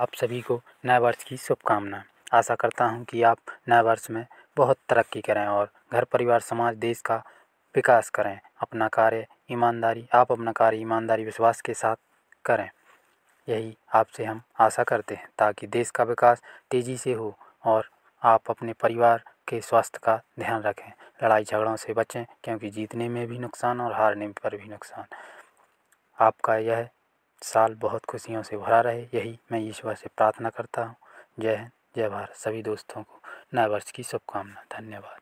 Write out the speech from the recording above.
आप सभी को नए वर्ष की शुभकामनाएं आशा करता हूँ कि आप नए वर्ष में बहुत तरक्की करें और घर परिवार समाज देश का विकास करें अपना कार्य ईमानदारी आप अपना कार्य ईमानदारी विश्वास के साथ करें यही आपसे हम आशा करते हैं ताकि देश का विकास तेज़ी से हो और आप अपने परिवार के स्वास्थ्य का ध्यान रखें लड़ाई झगड़ों से बचें क्योंकि जीतने में भी नुकसान और हारने पर भी नुकसान आपका यह साल बहुत खुशियों से भरा रहे यही मैं ईश्वर से प्रार्थना करता हूँ जय हिंद जय भारत सभी दोस्तों को नए वर्ष की शुभकामना धन्यवाद